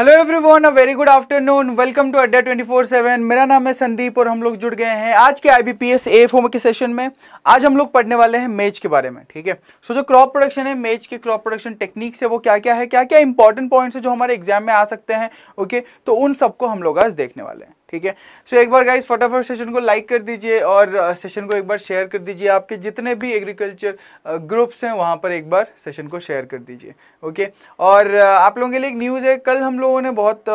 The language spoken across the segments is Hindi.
Hello everyone a very good afternoon welcome to Adda 24/7 मेरा नाम है संदीप और हम लोग जुड़ गए हैं आज के आईबीपीएस ए फोम के सेशन में आज हम लोग पढ़ने वाले हैं मेज के बारे में ठीक है सो जो क्रॉप प्रोडक्शन है मेज के क्रॉप प्रोडक्शन टेक्निक से वो क्या क्या है क्या क्या इंपॉर्टेंट पॉइंट्स है जो हमारे एग्जाम में आ सकते हैं ओके तो उन सबको हम लोग आज देखने वाले हैं ठीक है सो एक बार गाइज फटाफट सेशन को लाइक कर दीजिए और सेशन uh, को एक बार शेयर कर दीजिए आपके जितने भी एग्रीकल्चर ग्रुप्स uh, हैं वहाँ पर एक बार सेशन को शेयर कर दीजिए ओके और uh, आप लोगों के लिए एक न्यूज़ है कल हम लोगों ने बहुत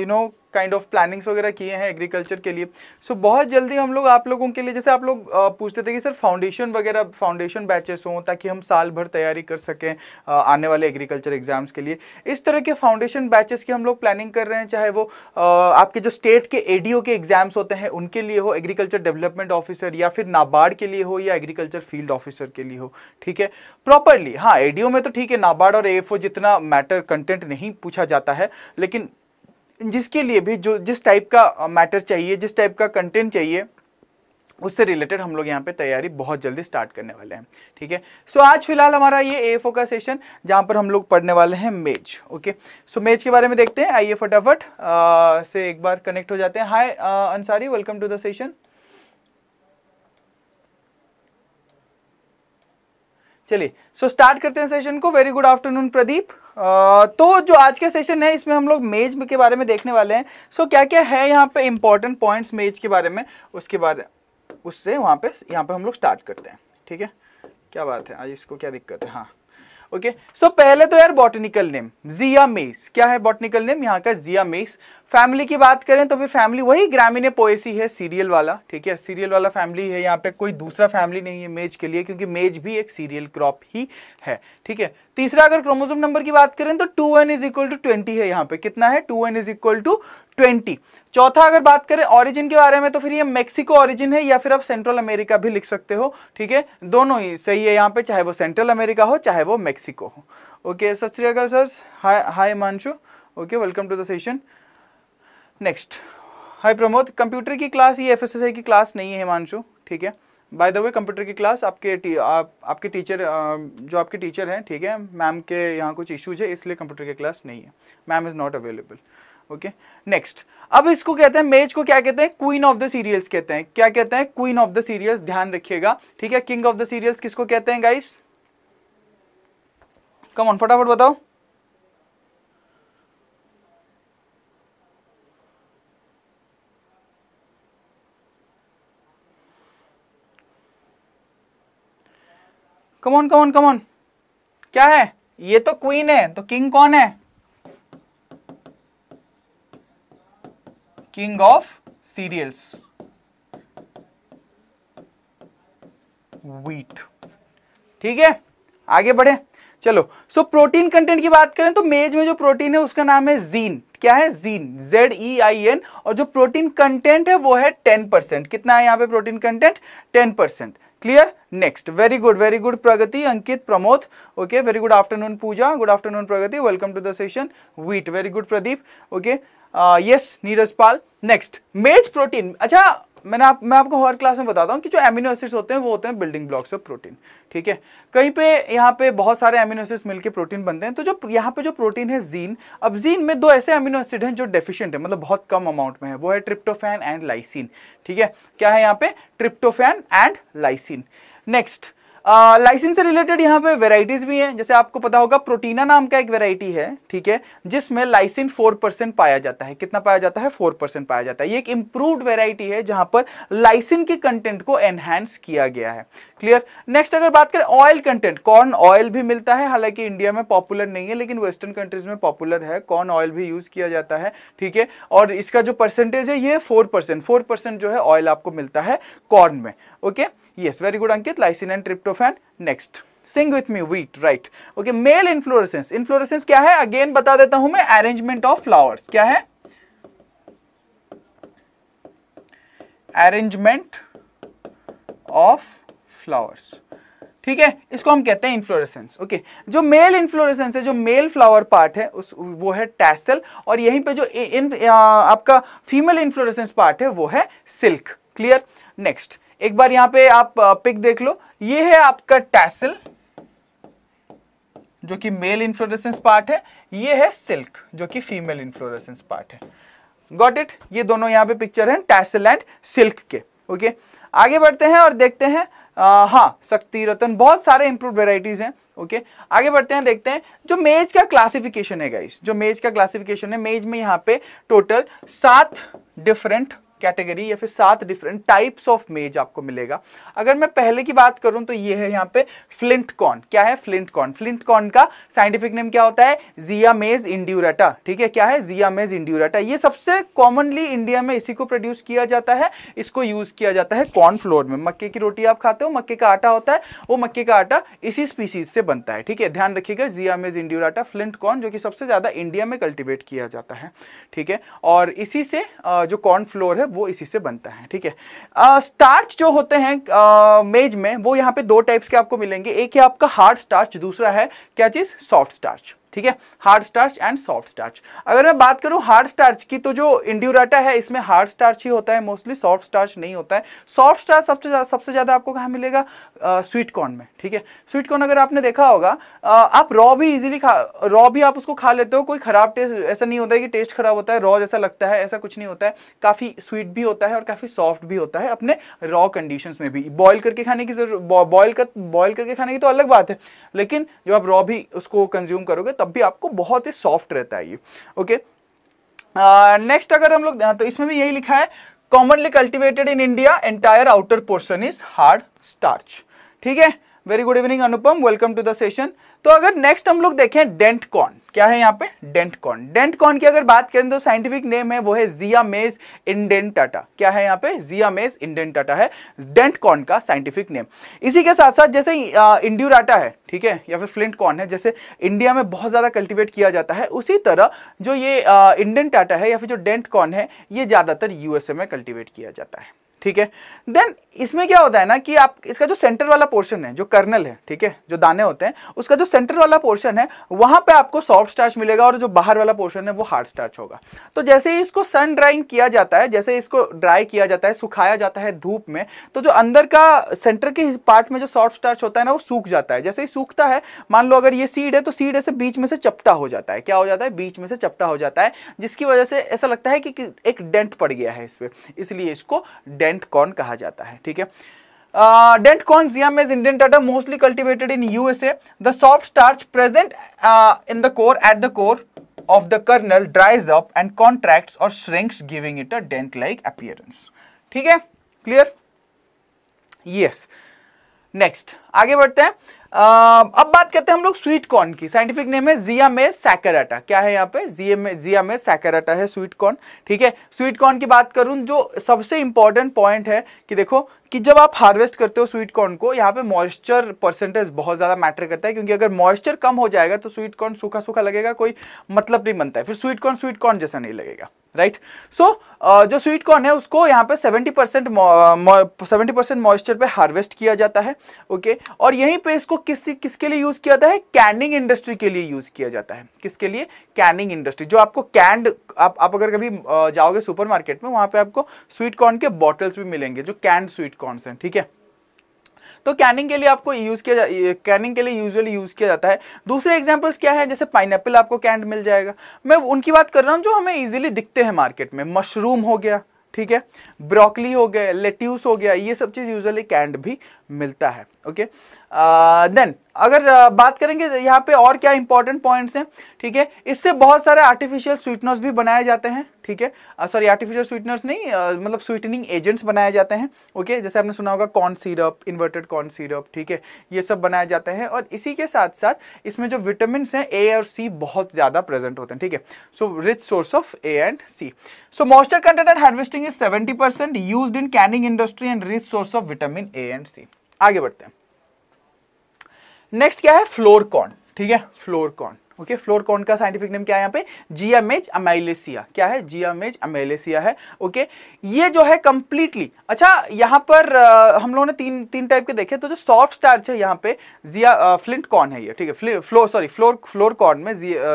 you know kind of plannings वगैरह किए हैं एग्रीकल्चर के लिए सो so, बहुत जल्दी हम लोग आप लोगों के लिए जैसे आप लोग पूछते थे कि सर फाउंडेशन वगैरह फाउंडेशन बैचेस हों ताकि हम साल भर तैयारी कर सकें आने वाले एग्रीकल्चर एग्जाम्स के लिए इस तरह के फाउंडेशन बैचेस की हम लोग प्लानिंग कर रहे हैं चाहे वो आपके जो स्टेट के ए के एग्जाम्स होते हैं उनके लिए हो एग्रीकल्चर डेवलपमेंट ऑफिसर या फिर नाबार्ड के लिए हो या एग्रीकल्चर फील्ड ऑफिसर के लिए हो ठीक है प्रॉपरली हाँ ए में तो ठीक है नाबार्ड और ए जितना मैटर कंटेंट नहीं पूछा जाता है लेकिन जिसके लिए भी जो जिस टाइप का मैटर चाहिए जिस टाइप का कंटेंट चाहिए उससे रिलेटेड हम लोग यहाँ पे तैयारी बहुत जल्दी स्टार्ट करने वाले हैं ठीक है सो so, आज फिलहाल हमारा ये ए का सेशन जहाँ पर हम लोग पढ़ने वाले हैं मेज ओके सो मेज के बारे में देखते हैं आइए फटाफट से एक बार कनेक्ट हो जाते हैं hi Ansari welcome to the session चलिए सो स्टार्ट करते हैं सेशन को वेरी गुड आफ्टरनून प्रदीप तो जो आज का सेशन है इसमें हम लोग मेज के बारे में देखने वाले हैं सो so, क्या क्या है यहाँ पे इंपॉर्टेंट पॉइंट्स मेज के बारे में उसके बारे उससे वहाँ पे यहाँ पे हम लोग स्टार्ट करते हैं ठीक है क्या बात है आज इसको क्या दिक्कत है हाँ ओके okay? सो so, पहले तो यार बॉटनिकल नेम जिया मेस क्या है बॉटनिकल नेम यहाँ का जिया मेस फैमिली की बात करें तो भी फैमिली वही ग्रामीण पोएसी है सीरियल वाला ठीक है सीरियल वाला फैमिली है यहाँ पे कोई दूसरा फैमिली नहीं है मेज के लिए क्योंकि मेज भी एक सीरियल क्रॉप ही है ठीक है तीसरा अगर क्रोमोजोम नंबर की बात करें तो two n is equal to twenty है यहाँ पे कितना है two n is equal to twenty चौथा अगर बात करें ऑरिजिन के बारे में तो फिर ये मेक्सिको ऑरिजिन है या फिर आप सेंट्रल अमेरिका भी लिख सकते हो ठीक है दोनों ही सही है यहाँ पे चाहे वो सेंट्रल अमेरिका हो चाहे वो मेक्सिको हो ओके सत श्रीकाल sir hi hi Manshu okay welcome to the session next hi Pramod computer की क्लास ये एफ की क्लास नहीं है मानशु ठीक है बाय द वे कंप्यूटर की क्लास आपके टी, आप, आपके टीचर जो आपके टीचर हैं ठीक है मैम के यहाँ कुछ इशूज है इसलिए कंप्यूटर की क्लास नहीं है ma'am is not available okay next अब इसको कहते हैं मेज को क्या कहते हैं क्वीन ऑफ द सीरियल्स कहते हैं क्या कहते हैं क्वीन ऑफ द सीरियल्स ध्यान रखिएगा ठीक है किंग ऑफ द सीरियल्स किसको कहते हैं गाइस कम ऑन फटाफट बताओ ऑन कम ऑन क्या है ये तो क्वीन है तो किंग कौन है किंग ऑफ सीरियल्स वीट ठीक है आगे बढ़े चलो सो प्रोटीन कंटेंट की बात करें तो मेज में जो प्रोटीन है उसका नाम है जीन क्या है zein Z E I N और जो प्रोटीन कंटेंट है वो है टेन परसेंट कितना है यहां पे protein content ten percent clear next very good very good Pragati Ankit Pramod okay very good afternoon Pooja good afternoon Pragati welcome to the session wheat very good Pradeep okay yes Neeraj Pal next maize protein अच्छा मैंने आप मैं आपको हर क्लास में बताता हूँ कि जो एमिनो एसिड्स होते हैं वो होते हैं बिल्डिंग ब्लॉक्स ऑफ प्रोटीन ठीक है कहीं पे यहाँ पे बहुत सारे एमिनो एसिड्स मिलकर प्रोटीन बनते हैं तो जो यहाँ पे जो प्रोटीन है जीन अब जीन में दो ऐसे एमिनो एसिड हैं जो डेफिशिएंट है मतलब बहुत कम अमाउंट में है वो है ट्रिप्टोफैन एंड लाइसिन ठीक है क्या है यहाँ पे tryptophan and lysine next license से रिलेटेड यहाँ पे वेराइटीज भी हैं जैसे आपको पता होगा प्रोटीना नाम का एक वेराइटी है ठीक है जिसमें लाइसिन फोर परसेंट पाया जाता है कितना पाया जाता है फोर परसेंट पाया जाता है ये एक इंप्रूव्ड वेराइटी है जहां पर लाइसिन के कंटेंट को एनहेंस किया गया है क्लियर नेक्स्ट अगर बात करें ऑयल कंटेंट कॉर्न ऑयल भी मिलता है हालांकि इंडिया में पॉपुलर नहीं है लेकिन वेस्टर्न कंट्रीज में पॉपुलर है कॉर्न ऑयल भी यूज किया जाता है ठीक है और इसका जो परसेंटेज है ये फोर परसेंट फोर परसेंट जो है ऑयल आपको मिलता है कॉर्न में okay yes very good Ankit lysine and trypto tryptophan next sing with me wheat right okay male inflorescence inflorescence क्या है अगेन बता देता हूं मैं अरेंजमेंट ऑफ फ्लावर्स क्या है अरेंजमेंट ऑफ फ्लावर्स ठीक है इसको हम कहते हैं इन्फ्लोरेसेंस ओके जो मेल इन्फ्लोरेसेंस है जो मेल फ्लावर पार्ट है उस वो है टैसल और यहीं पे जो इन, आपका फीमेल इन्फ्लोरेसेंस पार्ट है वो है सिल्क क्लियर नेक्स्ट एक बार यहां पे आप पिक देख लो ये है आपका टैसल जो कि मेल इन्फ्लोरेसेंस पार्ट है ये है सिल्क जो कि फीमेल इन्फ्लोरेसेंस पार्ट है गॉट इट ये दोनों यहां पे पिक्चर हैं टैसल एंड सिल्क के ओके आगे बढ़ते हैं और देखते हैं आ, हाँ शक्ति रतन बहुत सारे इंप्रूव वेराइटीज हैं ओके okay? आगे बढ़ते हैं देखते हैं जो मेज का क्लासिफिकेशन है गाइस जो मेज का क्लासिफिकेशन है मेज में यहाँ पे टोटल सात डिफरेंट कैटेगरी या फिर सात डिफरेंट टाइप्स ऑफ मेज आपको मिलेगा अगर मैं पहले की बात करूं तो ये है यहाँ पे फ्लिंट कॉन क्या है फ्लिंट कॉन फ्लिंट कॉन का साइंटिफिक नेम क्या होता है जिया मेज इंड्यूरेटा ठीक है क्या है जिया मेज इंड्यूरेटा ये सबसे कॉमनली इंडिया में इसी को प्रोड्यूस किया जाता है इसको यूज किया जाता है कॉर्न फ्लोर में मक्के की रोटी आप खाते हो मक्के का आटा होता है वो मक्के का आटा इसी स्पीसीज से बनता है ठीक है ध्यान रखिएगा जिया मेज इंड्यूराटा फ्लिंट कॉर्न जो कि सबसे ज्यादा इंडिया में कल्टिवेट किया जाता है ठीक है और इसी से जो कॉर्न फ्लोर है वो इसी से बनता है ठीक है स्टार्च जो होते हैं मेज में वो यहाँ पे दो टाइप्स के आपको मिलेंगे एक है आपका हार्ड स्टार्च दूसरा है क्या चीज़ सॉफ्ट स्टार्च ठीक है hard starch and soft starch अगर मैं बात करूं हार्ड स्टार्च की तो जो इंड्यूराटा है इसमें हार्ड स्टार्च ही होता है मोस्टली सॉफ्ट स्टार्च नहीं होता है सॉफ्ट स्टार्च सबसे सबसे ज़्यादा आपको कहाँ मिलेगा स्वीट कॉर्न में ठीक है स्वीट कॉर्न अगर आपने देखा होगा आप रॉ भी इजीली खा रॉ भी आप उसको खा लेते हो कोई ख़राब टेस्ट ऐसा नहीं होता है कि टेस्ट खराब होता है रॉ जैसा लगता है ऐसा कुछ नहीं होता है काफ़ी स्वीट भी होता है और काफ़ी सॉफ्ट भी होता है अपने रॉ कंडीशन में भी बॉयल करके खाने की जरूरत बॉयल कर बॉयल करके खाने की तो अलग बात है लेकिन जब आप रॉ भी उसको कंज्यूम करोगे तब भी आपको बहुत ही सॉफ्ट रहता है ये ओके नेक्स्ट uh, अगर हम लोग uh, तो इसमें भी यही लिखा है commonly cultivated in India entire outer portion is hard starch ठीक है very good evening Anupam welcome to the session तो अगर नेक्स्ट हम लोग देखें डेंट कॉन क्या है यहाँ पे डेंट कॉन डेंट कॉन की अगर बात करें तो साइंटिफिक नेम है वो है जिया मेज इंडेंटाटा क्या है यहाँ पे जिया मेज इंडेंटाटा है डेंट कॉन का साइंटिफिक नेम इसी के साथ साथ जैसे इंड्यूराटा है ठीक है या फिर फ्लिंट कॉन है जैसे इंडिया में बहुत ज़्यादा कल्टिवेट किया जाता है उसी तरह जो ये इंडियन टाटा है या फिर जो डेंट कॉन है ये ज़्यादातर यूएसए में कल्टिवेट किया जाता है ठीक है देन इसमें क्या होता है ना कि आप इसका जो सेंटर वाला पोर्शन है जो कर्नल है ठीक है जो दाने होते हैं उसका जो सेंटर वाला पोर्शन है वहां पे आपको सॉफ्ट स्टार्च मिलेगा और जो बाहर वाला पोर्शन है वो हार्ड स्टार्च होगा तो जैसे ही इसको सन ड्राइंग किया जाता है जैसे इसको ड्राई किया जाता है सुखाया जाता है धूप में तो जो अंदर का सेंटर के पार्ट में जो सॉफ्ट स्टार्च होता है ना वो सूख जाता है जैसे ही सूखता है मान लो अगर ये सीड है तो सीड ऐसे बीच में से चपटा हो जाता है क्या हो जाता है बीच में से चपटा हो जाता है जिसकी वजह से ऐसा लगता है कि एक डेंट पड़ गया है इस पर इसलिए इसको डेंट कौन कहा जाता है ठीक है dent corn Zea mays indentata mostly cultivated in USA the soft starch present in the core at the core of the kernel dries up and contract और shrinks giving it a dent like appearance ठीक है क्लियर यस नेक्स्ट आगे बढ़ते हैं अब बात करते हैं हम लोग स्वीट कॉर्न की साइंटिफिक नेम है जिया में सैकराटा क्या है यहाँ पे जिया में जिया में सैकराटा है स्वीट कॉर्न ठीक है स्वीट कॉर्न की बात करूँ जो सबसे इंपॉर्टेंट पॉइंट है कि देखो कि जब आप हार्वेस्ट करते हो स्वीट कॉर्न को यहाँ पे मॉइस्चर परसेंटेज बहुत ज़्यादा मैटर करता है क्योंकि अगर मॉइस्चर कम हो जाएगा तो स्वीट कॉर्न सूखा सूखा लगेगा कोई मतलब नहीं बनता है फिर स्वीट कॉर्न स्वीट कॉर्न जैसा नहीं लगेगा right right? So so, uh, जो स्वीट कॉर्न है उसको यहाँ पे 70 परसेंट सेवेंटी परसेंट मॉइस्चर पे हार्वेस्ट किया जाता है ओके okay? और यहीं पे इसको किस किसके लिए यूज़ किया जाता है कैनिंग इंडस्ट्री के लिए यूज़ किया जाता है किसके लिए कैनिंग इंडस्ट्री जो आपको कैंड आप आप अगर कभी uh, जाओगे सुपरमार्केट में वहां पे आपको स्वीट कॉर्न के बॉटल्स भी मिलेंगे जो कैंड स्वीट कॉर्न हैं ठीक है तो कैनिंग के लिए आपको यूज़ किया कैनिंग के लिए यूजली यूज़ किया जाता है दूसरे एग्जाम्पल्स क्या है जैसे पाइन आपको कैंड मिल जाएगा मैं उनकी बात कर रहा हूँ जो हमें ईजिली दिखते हैं मार्केट में मशरूम हो गया ठीक है ब्रोकली हो गया लेट्यूस हो गया ये सब चीज़ यूजली कैंड भी मिलता है ओके देन अगर बात करेंगे यहाँ पे और क्या इंपॉर्टेंट पॉइंट्स हैं ठीक है इससे बहुत सारे आर्टिफिशियल स्वीटनर्स भी बनाए जाते हैं ठीक है सॉरी आर्टिफिशियल स्वीटनर्स नहीं uh, मतलब स्वीटनिंग एजेंट्स बनाए जाते हैं ओके okay? जैसे आपने सुना होगा corn syrup inverted corn syrup ठीक है ये सब बनाए जाते हैं और इसी के साथ साथ इसमें जो विटामिन हैं ए और सी बहुत ज़्यादा प्रेजेंट होते हैं ठीक है so rich source of A and C so moisture content and harvesting is seventy percent use in canning industry and rich source of vitamin A and C आगे बढ़ते हैं नेक्स्ट क्या है फ्लोर कॉन ठीक है flour corn okay flour corn का साइंटिफिक नेम क्या है यहाँ पे जियामेज अमेलेसिया क्या है जियामेज अमेलेसिया है ओके ये जो है कंप्लीटली अच्छा यहाँ पर आ, हम लोगों ने तीन तीन टाइप के देखे तो जो सॉफ्ट स्टार्च है यहाँ पे जिया फ्लिंट कॉर्न है ये ठीक है flour sorry flour flour corn में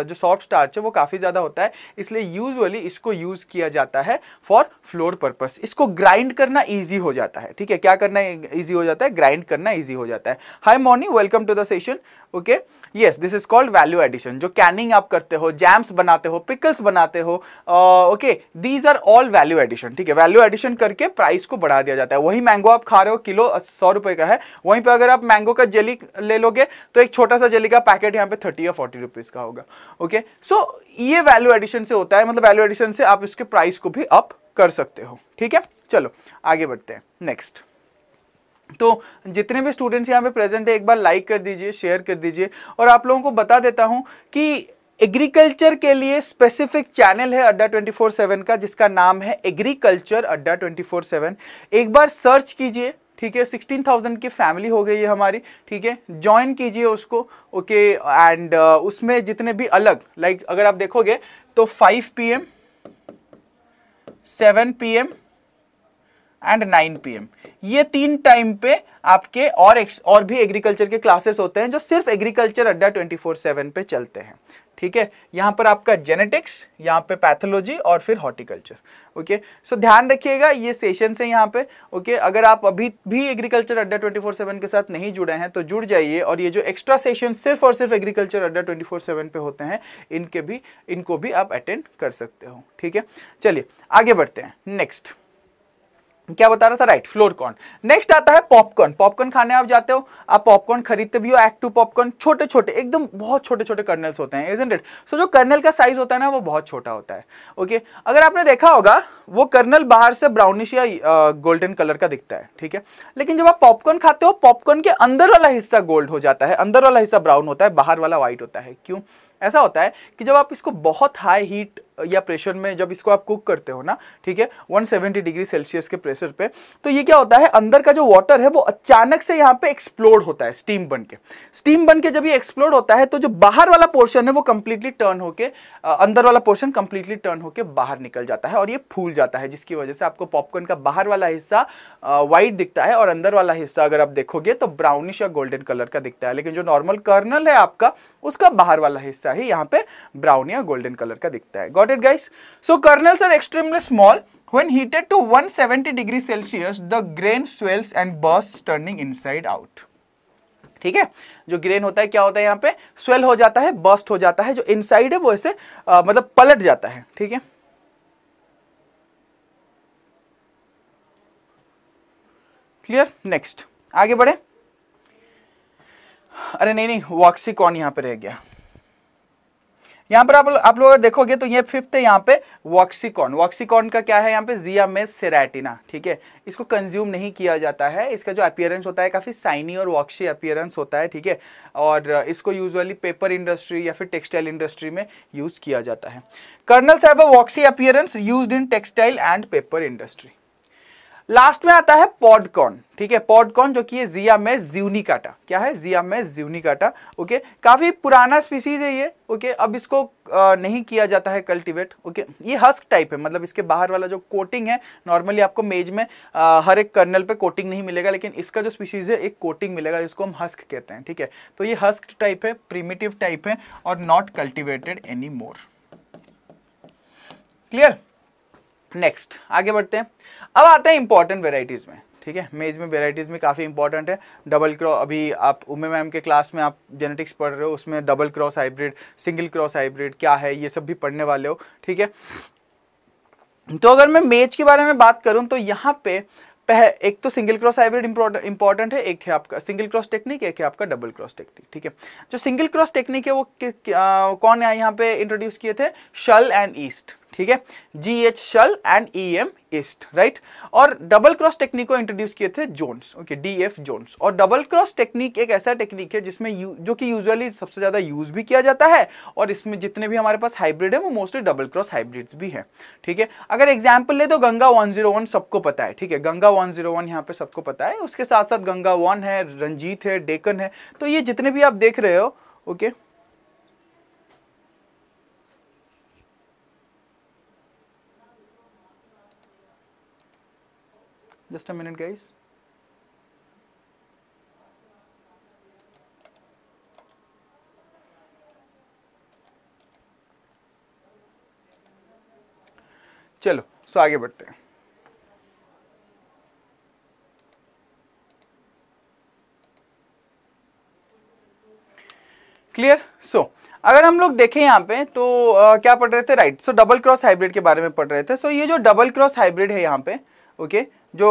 जो सॉफ्ट स्टार्च है वो काफ़ी ज़्यादा होता है इसलिए यूजली इसको यूज़ किया जाता है फॉर फ्लोर पर्पज इसको ग्राइंड करना ईजी हो जाता है ठीक है क्या करना ईजी हो जाता है ग्राइंड करना ईजी हो जाता है hi morning welcome to the session okay yes this is called value addition production जो कैनिंग आप करते हो जैम्स बनाते हो पिकल्स बनाते हो okay these are all value addition ठीक है वैल्यू एडिशन करके प्राइस को बढ़ा दिया जाता है वही मैंगो आप खा रहे हो किलो सौ रुपए का है वहीं पर अगर आप मैंगो का जेली ले लोगे तो एक छोटा सा जेली का पैकेट यहाँ पे थर्टी या फोर्टी रुपीज का होगा ओके सो ये वैल्यू एडिशन से होता है मतलब वैल्यू एडिशन से आप इसके प्राइस को भी अप कर सकते हो ठीक है चलो आगे बढ़ते हैं नेक्स्ट तो जितने भी स्टूडेंट्स यहाँ पे प्रेजेंट है एक बार लाइक कर दीजिए शेयर कर दीजिए और आप लोगों को बता देता हूँ कि एग्रीकल्चर के लिए स्पेसिफिक चैनल है अड्डा 24/7 का जिसका नाम है एग्रीकल्चर अड्डा 24/7 एक बार सर्च कीजिए ठीक है सिक्सटीन थाउजेंड की फैमिली हो गई है हमारी ठीक है ज्वाइन कीजिए उसको ओके एंड uh, उसमें जितने भी अलग लाइक like, अगर आप देखोगे तो five P M seven P M and nine P M ये तीन टाइम पे आपके और एक, और भी एग्रीकल्चर के क्लासेस होते हैं जो सिर्फ agriculture Adda twenty four seven पे चलते हैं ठीक है यहाँ पर आपका जेनेटिक्स यहाँ पे पैथोलॉजी और फिर हॉर्टिकल्चर ओके सो ध्यान रखिएगा ये सेशन से यहाँ पे ओके अगर आप अभी भी agriculture Adda twenty four seven के साथ नहीं जुड़े हैं तो जुड़ जाइए और ये जो एक्स्ट्रा सेशन सिर्फ और सिर्फ agriculture Adda twenty four seven पे होते हैं इनके भी इनको भी आप अटेंड कर सकते हो ठीक है चलिए आगे बढ़ते हैं नेक्स्ट क्या बता रहा था राइट फ्लोरकॉर्न नेक्स्ट आता है पॉपकॉर्न पॉपकॉर्न खाने आप जाते हो आप पॉपकॉर्न खरीदते भी हो एक्ट टू पॉपकॉर्न छोटे छोटे एकदम बहुत छोटे छोटे कर्नल्स होते हैं इजेंट इट सो जो कर्नल का साइज होता है ना वो बहुत छोटा होता है ओके okay? अगर आपने देखा होगा वो कर्नल बाहर से ब्राउनिश या गोल्डन कलर का दिखता है ठीक है लेकिन जब आप पॉपकॉर्न खाते हो पॉपकॉर्न के अंदर वाला हिस्सा गोल्ड हो जाता है अंदर वाला हिस्सा ब्राउन होता है बाहर वाला व्हाइट होता है क्यों ऐसा होता है कि जब आप इसको बहुत हाई हीट या प्रेशर में जब इसको आप कुक करते हो ना ठीक है 170 डिग्री सेल्सियस के प्रेशर पे तो ये क्या होता है अंदर का जो वाटर है वो अचानक से यहाँ पे एक्सप्लोड होता है स्टीम बन के स्टीम बन के जब ये एक्सप्लोड होता है तो जो बाहर वाला पोर्शन है वो कंप्लीटली टर्न होके अंदर वाला पोर्शन कंप्लीटली टर्न होके बाहर निकल जाता है और ये फूल जाता है जिसकी वजह से आपको पॉपकॉर्न का बाहर वाला हिस्सा वाइट दिखता है और अंदर वाला हिस्सा अगर आप देखोगे तो ब्राउनिश या गोल्डन कलर का दिखता है लेकिन जो नॉर्मल कर्नल है आपका उसका बाहर वाला हिस्सा ही यहाँ पे ब्राउन या गोल्डन कलर का दिखता है got it guys so kernels are extremely small When heated to 170 degree Celsius, the grain swells and bursts turning inside out ठीक है जो ग्रेन होता है क्या होता है यहाँ पे स्वेल हो जाता है बर्स्ट हो जाता है जो इन है वो ऐसे मतलब पलट जाता है ठीक है क्लियर नेक्स्ट आगे बढ़े अरे नहीं नहीं वॉक्सी कौन यहां पे रह गया यहाँ पर आप आप लोग अगर देखोगे तो ये फिफ्थ है यहाँ पे वॉक्सीकॉन वॉक्सीकॉन का क्या है यहाँ पे जिया में सेराटिना ठीक है इसको कंज्यूम नहीं किया जाता है इसका जो अपियरेंस होता है काफ़ी साइनी और वॉक्सी अपियरेंस होता है ठीक है और इसको यूजुअली पेपर इंडस्ट्री या फिर टेक्सटाइल इंडस्ट्री में यूज़ किया जाता है कर्नल साहब waxy appearance use in textile and paper industry last में आता है पॉडकॉर्न ठीक है पॉडकॉर्न जो कि जिया में ज्यूनिकाटा क्या है जिया में ज्यूनिकाटा ओके काफ़ी पुराना स्पीसीज है ये ओके अब इसको आ, नहीं किया जाता है कल्टीवेट ओके ये हस्क टाइप है मतलब इसके बाहर वाला जो कोटिंग है नॉर्मली आपको मेज में आ, हर एक कर्नल पे कोटिंग नहीं मिलेगा लेकिन इसका जो स्पीसीज है एक कोटिंग मिलेगा जिसको हम हस्क कहते हैं ठीक है तो ये हस्क टाइप है प्रीमेटिव टाइप है और not cultivated any more clear next आगे बढ़ते हैं अब आते हैं इंपॉर्टेंट वेराइटीज़ में ठीक है मेज में वेराइटीज़ में काफ़ी इंपॉर्टेंट है डबल क्रॉस अभी आप उमे मैम के क्लास में आप जेनेटिक्स पढ़ रहे हो उसमें double cross hybrid single cross hybrid क्या है ये सब भी पढ़ने वाले हो ठीक है तो अगर मैं मेज के बारे में बात करूं तो यहाँ पे पह एक तो सिंगल क्रॉस हाइब्रिड इंपॉर्टेंट है एक है आपका सिंगल क्रॉस टेक्निक एक है आपका डबल क्रॉस टेक्निक ठीक है जो सिंगल क्रॉस टेक्निक है वो आ, कौन यहाँ पे इंट्रोड्यूस किए थे शल एंड ईस्ट ठीक है G H Shull and E M East right और डबल क्रॉस टेक्निक को इंट्रोड्यूस किए थे Jones okay D F Jones और डबल क्रॉस टेक्निक एक ऐसा टेक्निक है जिसमें जो कि यूजुअली सबसे ज़्यादा यूज भी किया जाता है और इसमें जितने भी हमारे पास हाइब्रिड है वो मोस्टली डबल क्रॉस हाइब्रिड्स भी है ठीक है अगर एग्जाम्पल ले तो गंगा वन जीरो वन सबको पता है ठीक है गंगा वन जीरो वन यहाँ पे सबको पता है उसके साथ साथ गंगा वन है रंजीत है डेकन है तो ये जितने भी आप देख रहे हो okay okay? just a minute guys चलो सो आगे बढ़ते हैं क्लियर सो so, अगर हम लोग देखें यहाँ पे तो आ, क्या पढ़ रहे थे right so double cross hybrid के बारे में पढ़ रहे थे सो so, ये जो डबल क्रॉस हाइब्रिड है यहाँ पे ओके okay, जो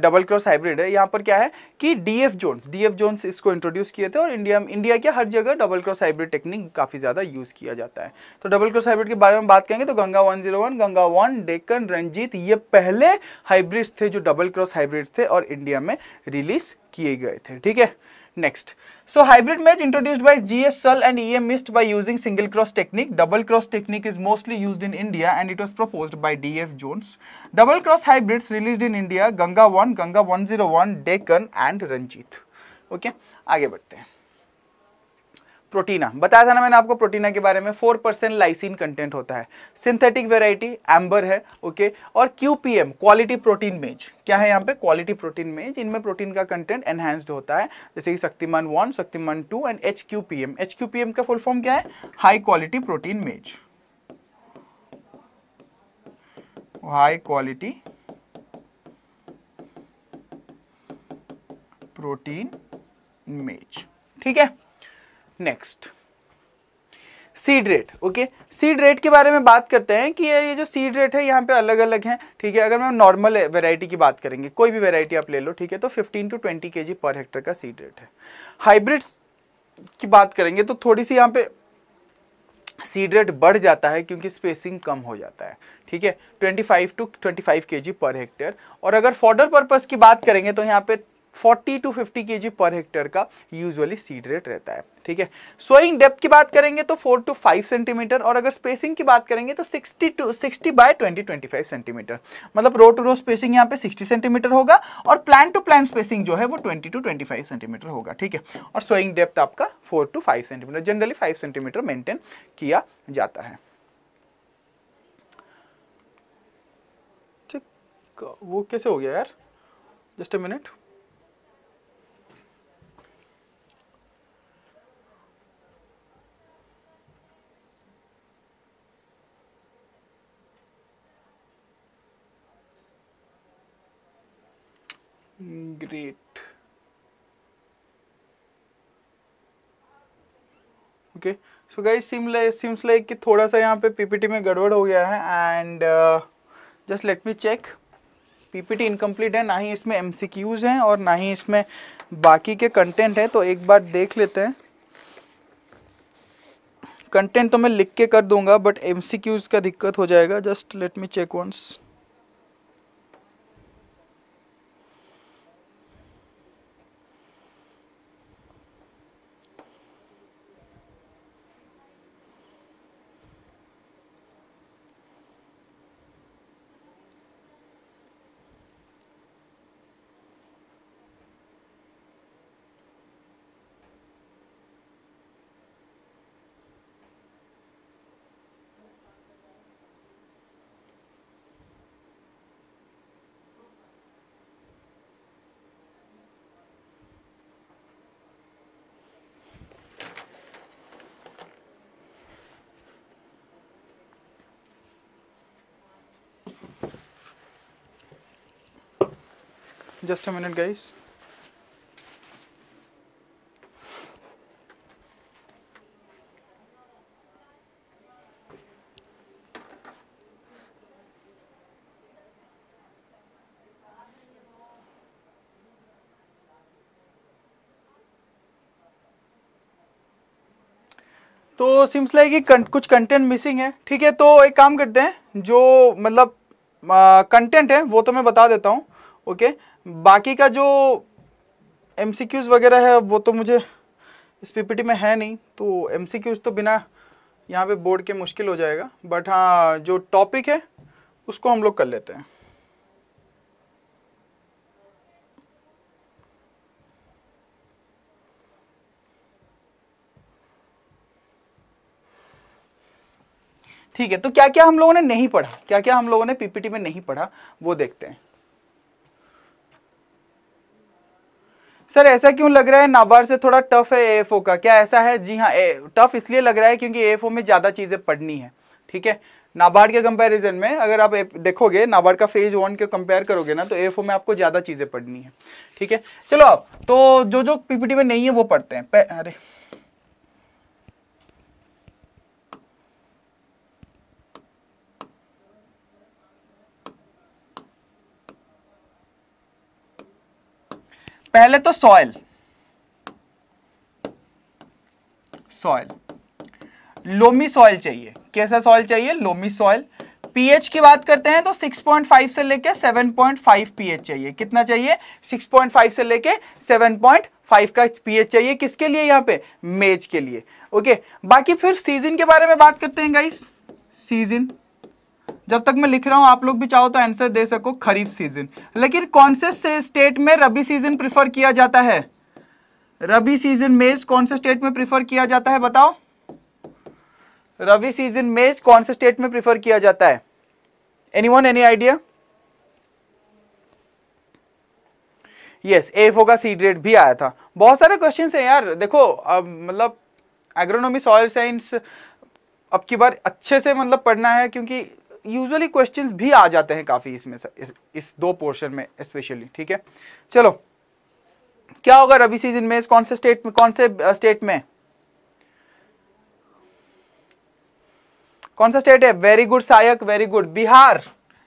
डबल क्रॉस हाइब्रिड है यहाँ पर क्या है कि डीएफ जोन्स डीएफ जोन्स इसको इंट्रोड्यूस किए थे और इंडिया इंडिया के हर जगह डबल क्रॉस हाइब्रिड टेक्निक काफ़ी ज़्यादा यूज़ किया जाता है तो डबल क्रॉस हाइब्रिड के बारे में बात करेंगे तो गंगा 101 गंगा वन डेकन रंजीत ये पहले हाइब्रिड थे जो डबल क्रॉस हाइब्रिड थे और इंडिया में रिलीज किए गए थे ठीक है Next. So hybrid match introduced by GS Sull and EM Mist by using single cross technique. Double cross technique is mostly used in India and it was proposed by DF Jones. Double cross hybrids released in India Ganga 1, Ganga 101, Deccan and Ranjit. Okay, आगे बढ़ते हैं प्रोटीना बताया था ना मैंने आपको प्रोटीना के बारे में फोर परसेंट लाइसिन कंटेंट होता है सिंथेटिक वेराइटी एम्बर है ओके और Q P M quality protein maize क्या है यहाँ पे क्वालिटी प्रोटीन मेज इनमें प्रोटीन का कंटेंट एनहेंस्ड होता है जैसे कि Shaktiman one Shaktiman two and H Q P M H Q P M का फुल फॉर्म क्या है high quality protein maize high quality protein maize ठीक है next seed rate okay seed rate के बारे में बात करते हैं कि ये जो सीड रेट है यहाँ पे अलग अलग हैं ठीक है अगर मैं नॉर्मल वेराइटी की बात करेंगे कोई भी वेराइटी आप ले लो ठीक है तो 15 टू 20 के पर हेक्टर का सीड रेट है हाइब्रिड्स की बात करेंगे तो थोड़ी सी यहाँ पे सीड रेट बढ़ जाता है क्योंकि स्पेसिंग कम हो जाता है ठीक है 25 to twenty five per hectare और अगर फॉर्डर पर्पज की बात करेंगे तो यहाँ पे 40 टू 50 के पर हेक्टेयर का यूजुअली सीड रेट रहता है ठीक है सोइंग डेप्थ की बात करेंगे तो 4 टू 5 सेंटीमीटर और अगर स्पेसिंग की बात करेंगे तो 60 टू 60 बाय 20 25 सेंटीमीटर मतलब रो टू रो स्पेसिंग यहाँ पे 60 सेंटीमीटर होगा और प्लान टू प्लान स्पेसिंग जो है वो 20 टू 25 सेंटीमीटर होगा ठीक है और सोइंग डेप्थ आपका four to five centimetre generally five centimetre maintain किया जाता है वो कैसे हो गया यार just a minute great okay so guys seems like कि थोड़ा सा यहाँ पे पीपीटी में गड़बड़ हो गया है and just let me check PPT incomplete है ना ही इसमें एमसीक्यूज हैं और ना ही इसमें बाकी के कंटेंट है तो एक बार देख लेते हैं कंटेंट तो मैं लिख के कर दूंगा बट एमसीक्यूज का दिक्कत हो जाएगा just let me check once just a minute guys तो सिम्स लाइक कुछ कंटेंट मिसिंग है ठीक है तो एक काम करते हैं जो मतलब कंटेंट है वो तो मैं बता देता हूँ ओके बाकी का जो एम वगैरह है वो तो मुझे इस पीपीटी में है नहीं तो एम तो बिना यहाँ पे बोर्ड के मुश्किल हो जाएगा बट हाँ जो टॉपिक है उसको हम लोग कर लेते हैं ठीक है तो क्या क्या हम लोगों ने नहीं पढ़ा क्या क्या हम लोगों ने पीपीटी में नहीं पढ़ा वो देखते हैं सर ऐसा क्यों लग रहा है नाबार्ड से थोड़ा टफ है एएफओ का क्या ऐसा है जी हाँ टफ इसलिए लग रहा है क्योंकि एएफओ में ज़्यादा चीज़ें पढ़नी है ठीक है नाबार्ड के कंपैरिजन में अगर आप देखोगे नाबार्ड का फेज वन के कंपेयर करोगे ना तो एफ में आपको ज़्यादा चीज़ें पढ़नी है ठीक है चलो आप तो जो जो पीपीटी में नहीं है वो पढ़ते हैं अरे पहले तो सॉयल सॉयल लोमी सॉयल चाहिए कैसा सॉयल चाहिए लोमी सॉयल पीएच की बात करते हैं तो 6.5 से लेके 7.5 पीएच चाहिए कितना चाहिए 6.5 से लेके 7.5 का पीएच चाहिए किसके लिए यहां पे मेज के लिए ओके बाकी फिर सीजन के बारे में बात करते हैं गाइस सीजन जब तक मैं लिख रहा हूं आप लोग भी चाहो तो आंसर दे सको खरीफ सीजन लेकिन कौन से स्टेट में रबी सीजन प्रिफर किया जाता है रबी सीजन मेज कौन से स्टेट में प्रिफर किया जाता है बताओ रबी सीजन मेज कौन से स्टेट में प्रिफर किया जाता है any one any idea yes F होगा सी ग्रेड भी आया था बहुत सारे क्वेश्चन है यार देखो मतलब एग्रोनॉमी सॉयल साइंस अब की बार अच्छे से मतलब पढ़ना है क्योंकि यूजुअली क्वेश्चंस भी आ जाते हैं काफ़ी इसमें इस, इस दो पोर्शन में स्पेशली ठीक है चलो क्या होगा रबी सीजन में इस कौन से स्टेट में कौन से स्टेट में कौन सा स्टेट है very good Sayak very good Bihar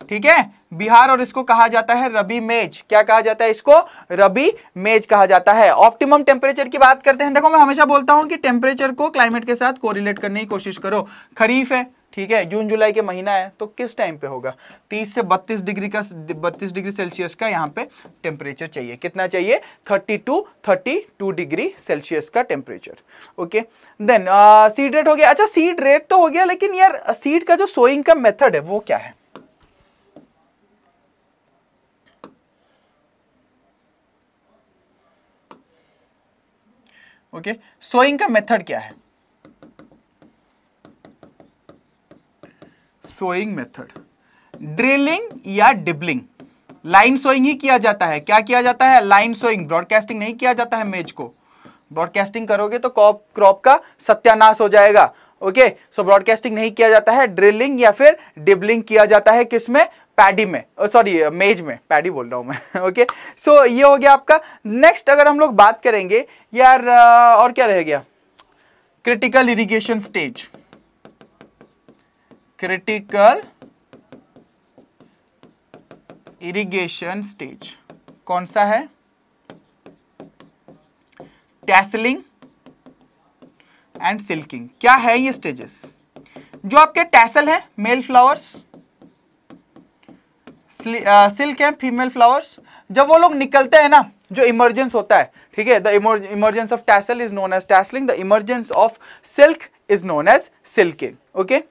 ठीक है बिहार और इसको कहा जाता है रबी मेज क्या कहा जाता है इसको रबी मेज कहा जाता है ऑप्टिमम टेम्परेचर की बात करते हैं देखो मैं हमेशा बोलता हूं कि टेम्परेचर को क्लाइमेट के साथ कोरिलेट करने की कोशिश करो खरीफ है ठीक है जून जुलाई के महीना है तो किस टाइम पे होगा 30 से 32 डिग्री का 32 डिग्री सेल्सियस का यहाँ पे टेम्परेचर चाहिए कितना चाहिए 32 32 डिग्री सेल्सियस का temperature okay then seed rate हो गया अच्छा सीड रेट तो हो गया लेकिन यार सीड का जो सोइंग का मेथड है वो क्या है ओके okay. सोइंग का मेथड क्या है सोइंग मेथड ड्रिलिंग या डिबलिंग लाइन सोइंग ही किया जाता है क्या किया जाता है लाइन सोइंग ब्रॉडकास्टिंग नहीं किया जाता है मेज को ब्रॉडकास्टिंग करोगे तो क्रॉप क्रॉप का सत्यानाश हो जाएगा ओके सो ब्रॉडकास्टिंग नहीं किया जाता है ड्रिलिंग या फिर डिबलिंग किया जाता है किसमें पैडी में सॉरी मेज में पैडी oh, बोल रहा हूं मैं ओके सो so, ये हो गया आपका नेक्स्ट अगर हम लोग बात करेंगे यार और क्या रह गया critical irrigation stage critical irrigation stage कौन सा है टैसलिंग एंड सिल्किंग क्या है ये स्टेजेस जो आपके टैसल है मेल फ्लावर्स सिल्क है फीमेल फ्लावर्स जब वो लोग निकलते हैं ना जो इमरजेंस होता है ठीक है the emergence of tassel is known as tasseling the emergence of silk is known as silking okay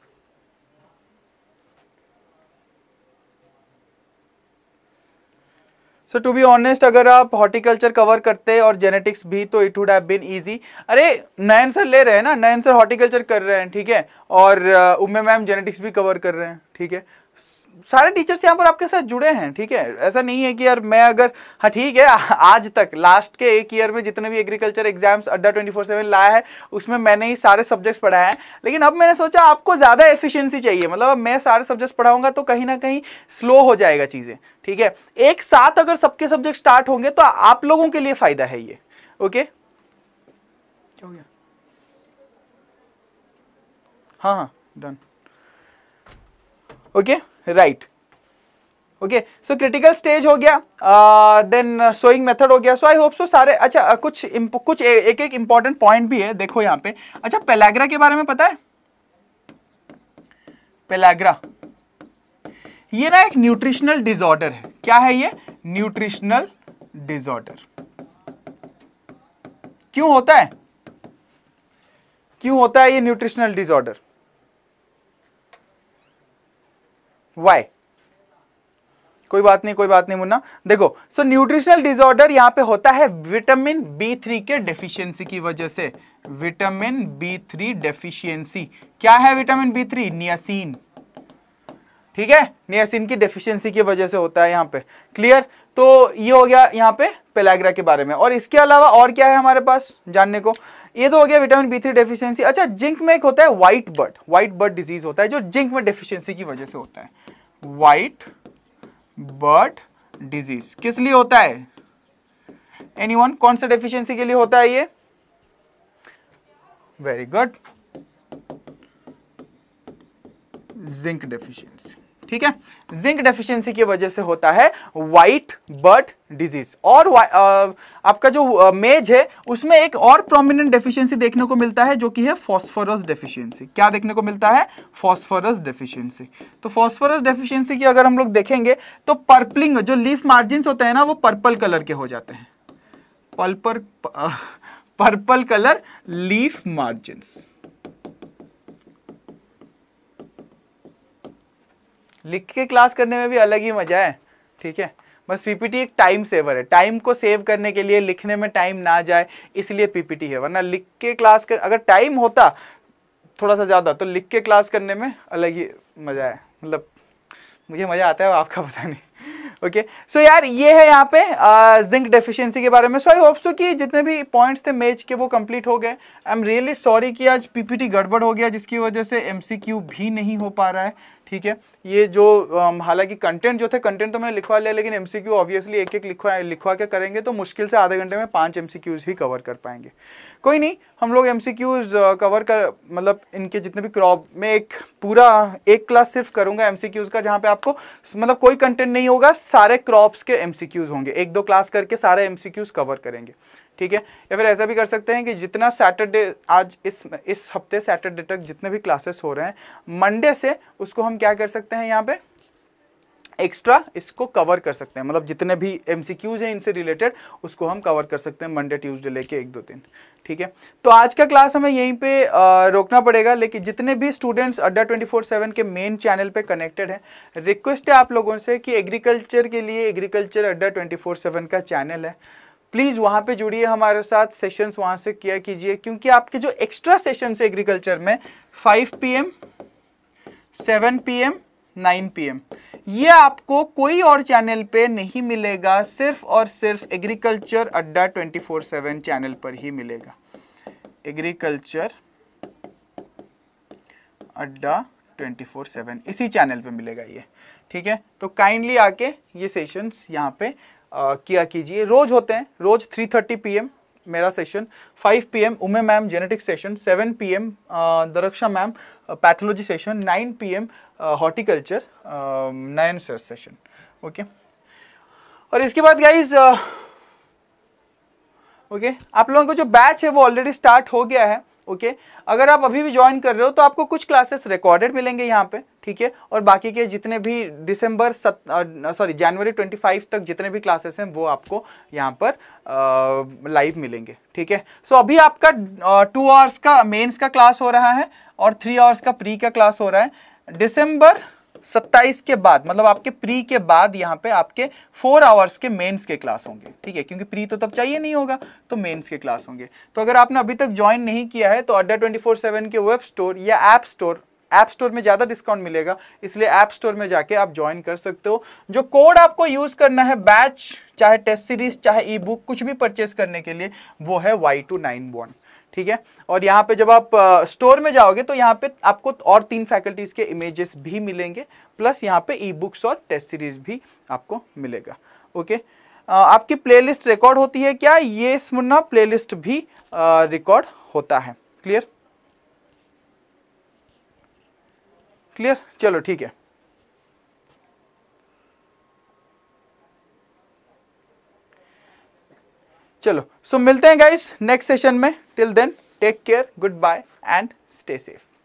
so to be honest अगर आप हॉर्टिकल्चर कवर करते और जेनेटिक्स भी तो it would have been easy अरे नयन सर ले रहे हैं ना नयन सर हॉर्टिकल्चर कर रहे हैं ठीक है और उमे मैम जेनेटिक्स भी कवर कर रहे हैं ठीक है सारे टीचर्स यहाँ पर आपके साथ जुड़े हैं ठीक है ऐसा नहीं है कि यार मैं अगर हाँ ठीक है आज तक लास्ट के एक ईयर में जितने भी agriculture exams Adda twenty four seven लाया है उसमें मैंने ही सारे सब्जेक्ट्स पढ़ाए हैं लेकिन अब मैंने सोचा आपको ज़्यादा एफिशिएंसी चाहिए मतलब अब मैं सारे सब्जेक्ट्स पढ़ाऊंगा तो कहीं ना कहीं स्लो हो जाएगा चीज़ें ठीक है एक साथ अगर सबके सब्जेक्ट स्टार्ट होंगे तो आप लोगों के लिए फ़ायदा है ये ओके हो गया हाँ हाँ done okay okay? Right okay so critical stage हो गया देन सोइंग मेथड हो गया सो आई होप सो सारे अच्छा uh, कुछ कुछ ए, एक एक इंपॉर्टेंट पॉइंट भी है देखो यहाँ पे अच्छा पेलाग्रा के बारे में पता है पेलाग्रा ये ना एक न्यूट्रिशनल डिसऑर्डर है क्या है ये न्यूट्रिशनल डिसऑर्डर क्यों होता है क्यों होता है ये न्यूट्रिशनल डिसऑर्डर वाई कोई बात नहीं कोई बात नहीं मुन्ना देखो सो न्यूट्रिशनल डिसऑर्डर यहां पे होता है विटामिन बी थ्री के डेफिशिएंसी की वजह से विटामिन बी थ्री डेफिशिएंसी क्या है विटामिन बी थ्री नियसिन ठीक है नियासिन की डेफिशिएंसी की वजह से होता है यहां पे क्लियर तो ये हो गया यहां पे पेलाग्रा के बारे में और इसके अलावा और क्या है हमारे पास जानने को ये तो हो गया विटामिन बी थ्री डेफिशियंसी अच्छा जिंक में एक होता है white bud white bud disease होता है जो जिंक में डेफिशियंसी की वजह से होता है व्हाइट बर्ड डिजीज किस लिए होता है वन कौन सा डेफिशियंसी के लिए होता है ये वेरी गुड जिंक डेफिशियंसी ठीक है जिंक डेफिशिएंसी की वजह से होता है वाइट बर्ड डिजीज और आ, आपका जो मेज है उसमें एक और प्रोमिनेंट डेफिशिएंसी देखने को मिलता है जो कि है फॉस्फोरस डेफिशिएंसी क्या देखने को मिलता है फास्फोरस डेफिशिएंसी तो फॉस्फोरस डेफिशिएंसी की अगर हम लोग देखेंगे तो पर्पलिंग जो लीफ मार्जिन होते हैं ना वो पर्पल कलर के हो जाते हैं purple purple colour leaf margins लिख के क्लास करने में भी अलग ही मज़ा है ठीक है बस पीपीटी एक टाइम सेवर है टाइम को सेव करने के लिए लिखने में टाइम ना जाए इसलिए पीपीटी है वरना लिख के क्लास कर अगर टाइम होता थोड़ा सा ज़्यादा तो लिख के क्लास करने में अलग ही मज़ा है मतलब मुझे मज़ा आता है आपका पता नहीं ओके okay. सो so, यार ये है यहाँ पे जिंक डेफिशिएंसी के बारे में सो आई होप सो कि जितने भी पॉइंट्स थे मैच के वो कंप्लीट हो गए आई एम रियली सॉरी कि आज पीपीटी गड़बड़ हो गया जिसकी वजह से एमसीक्यू भी नहीं हो पा रहा है ठीक है ये जो हालांकि कंटेंट जो थे कंटेंट तो मैंने लिखवा लिया लेकिन एमसीक्यू ऑब्वियसली एक एक लिखवा लिखवा के करेंगे तो मुश्किल से आधे घंटे में पांच एमसीक्यूज ही कवर कर पाएंगे कोई नहीं हम लोग एमसीक्यूज कवर कर मतलब इनके जितने भी क्रॉप में एक पूरा एक क्लास सिर्फ करूंगा एम का जहाँ पे आपको मतलब कोई कंटेंट नहीं होगा सारे क्रॉप्स के एम होंगे एक दो क्लास करके सारे एम कवर करेंगे ठीक है या फिर ऐसा भी कर सकते हैं कि जितना सैटरडे आज इस इस हफ्ते सैटरडे तक जितने भी क्लासेस हो रहे हैं मंडे से उसको हम क्या कर सकते हैं यहाँ पे एक्स्ट्रा इसको कवर कर सकते हैं मतलब जितने भी एम हैं इनसे रिलेटेड उसको हम कवर कर सकते हैं मंडे ट्यूसडे लेके एक दो दिन ठीक है तो आज का क्लास हमें यहीं पे रोकना पड़ेगा लेकिन जितने भी स्टूडेंट्स अड्डा 24/7 के मेन चैनल पे कनेक्टेड हैं रिक्वेस्ट है आप लोगों से कि एग्रीकल्चर के लिए एग्रीकल्चर अड्डा फोर सेवन का चैनल है प्लीज़ वहाँ पे जुड़िए हमारे साथ सेशंस वहाँ से किया कीजिए क्योंकि आपके जो एक्स्ट्रा सेशन है एग्रीकल्चर में 5 पीएम 7 पीएम 9 पीएम ये आपको कोई और चैनल पे नहीं मिलेगा सिर्फ और सिर्फ एग्रीकल्चर अड्डा 24/7 चैनल पर ही मिलेगा agriculture Adda twenty four seven इसी चैनल पे मिलेगा ये ठीक है तो काइंडली आके ये सेशंस यहाँ पे आ, किया कीजिए रोज होते हैं रोज थ्री थर्टी पी एम मेरा session 5 M Ume ma'am genetic session 7 M Darakhsha ma'am pathology session 9 M horticulture Nayan sir session okay और इसके बाद गाइज ओके आप लोगों का जो बैच है वो ऑलरेडी स्टार्ट हो गया है ओके okay? अगर आप अभी भी ज्वाइन कर रहे हो तो आपको कुछ क्लासेस रिकॉर्डेड मिलेंगे यहाँ पे ठीक है और बाकी के जितने भी दिसंबर सॉरी जनवरी 25 तक जितने भी क्लासेस हैं वो आपको यहाँ पर लाइव मिलेंगे ठीक है सो अभी आपका टू आवर्स का मेंस का क्लास हो रहा है और थ्री आवर्स का प्री का क्लास हो रहा है दिसंबर सत्ताईस के बाद मतलब आपके प्री के बाद यहाँ पे आपके फोर आवर्स के मेंस के क्लास होंगे ठीक है क्योंकि प्री तो तब चाहिए नहीं होगा तो मेंस के क्लास होंगे तो अगर आपने अभी तक ज्वाइन नहीं किया है तो अड्डा ट्वेंटी फोर सेवन के वेब स्टोर या ऐप स्टोर ऐप स्टोर में ज़्यादा डिस्काउंट मिलेगा इसलिए ऐप स्टोर में जाके आप ज्वाइन कर सकते हो जो कोड आपको यूज़ करना है बैच चाहे टेस्ट सीरीज चाहे ई बुक कुछ भी परचेस करने के लिए वो है वाई टू नाइन वन ठीक है और यहाँ पे जब आप स्टोर में जाओगे तो यहाँ पे आपको और तीन फैकल्टीज के इमेजेस भी मिलेंगे प्लस यहाँ पे ई बुक्स और टेस्ट सीरीज भी आपको मिलेगा ओके आपकी प्लेलिस्ट रिकॉर्ड होती है क्या ये मुन्ना प्लेलिस्ट भी रिकॉर्ड होता है क्लियर क्लियर चलो ठीक है चलो सो so मिलते हैं गाइस नेक्स्ट सेशन में till then take care good bye and stay safe